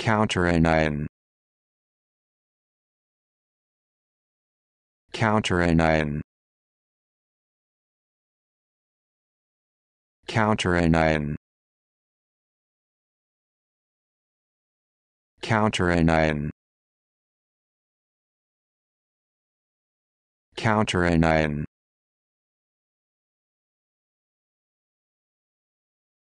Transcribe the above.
counteranion counteranion counteranion counteranion counteranion